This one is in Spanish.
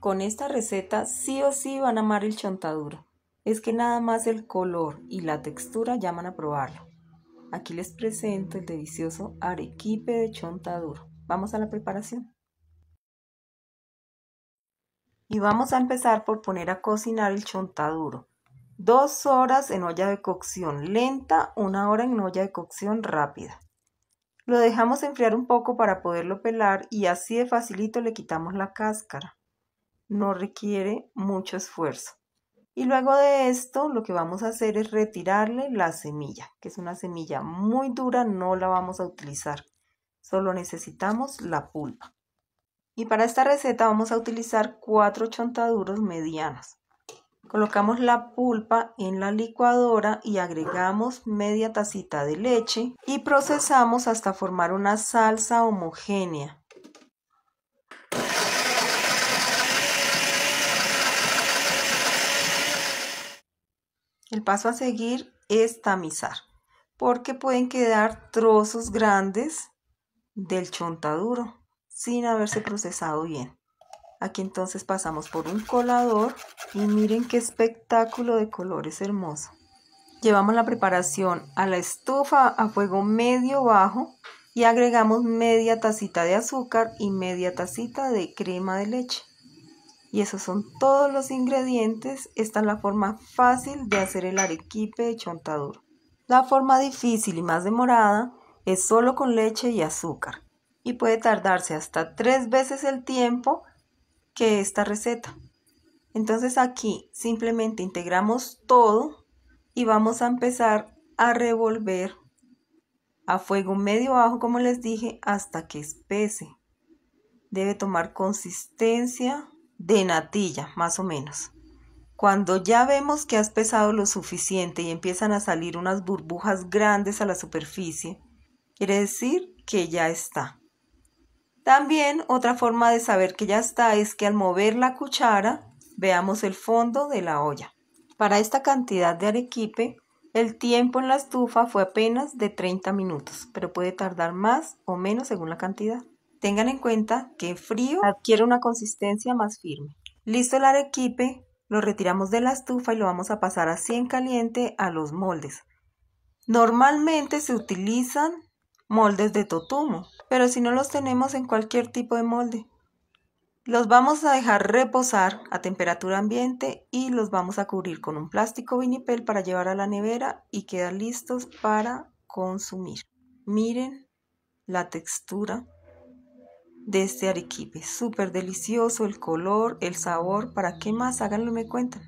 Con esta receta sí o sí van a amar el chontaduro. Es que nada más el color y la textura llaman a probarlo. Aquí les presento el delicioso arequipe de chontaduro. Vamos a la preparación. Y vamos a empezar por poner a cocinar el chontaduro. Dos horas en olla de cocción lenta, una hora en olla de cocción rápida. Lo dejamos enfriar un poco para poderlo pelar y así de facilito le quitamos la cáscara no requiere mucho esfuerzo. Y luego de esto lo que vamos a hacer es retirarle la semilla, que es una semilla muy dura, no la vamos a utilizar. Solo necesitamos la pulpa. Y para esta receta vamos a utilizar cuatro chontaduros medianos. Colocamos la pulpa en la licuadora y agregamos media tacita de leche y procesamos hasta formar una salsa homogénea El paso a seguir es tamizar, porque pueden quedar trozos grandes del chontaduro sin haberse procesado bien. Aquí entonces pasamos por un colador y miren qué espectáculo de colores hermoso. Llevamos la preparación a la estufa a fuego medio bajo y agregamos media tacita de azúcar y media tacita de crema de leche. Y esos son todos los ingredientes. Esta es la forma fácil de hacer el arequipe de chontaduro. La forma difícil y más demorada es solo con leche y azúcar y puede tardarse hasta tres veces el tiempo que esta receta. Entonces aquí simplemente integramos todo y vamos a empezar a revolver a fuego medio bajo, como les dije, hasta que espese. Debe tomar consistencia de natilla, más o menos. Cuando ya vemos que has pesado lo suficiente y empiezan a salir unas burbujas grandes a la superficie, quiere decir que ya está. También otra forma de saber que ya está es que al mover la cuchara veamos el fondo de la olla. Para esta cantidad de arequipe, el tiempo en la estufa fue apenas de 30 minutos, pero puede tardar más o menos según la cantidad. Tengan en cuenta que en frío adquiere una consistencia más firme. Listo el arequipe, lo retiramos de la estufa y lo vamos a pasar así en caliente a los moldes. Normalmente se utilizan moldes de totumo, pero si no los tenemos en cualquier tipo de molde. Los vamos a dejar reposar a temperatura ambiente y los vamos a cubrir con un plástico vinipel para llevar a la nevera y quedar listos para consumir. Miren la textura de este arequipe. Súper delicioso el color, el sabor. ¿Para qué más? Háganlo, me cuentan.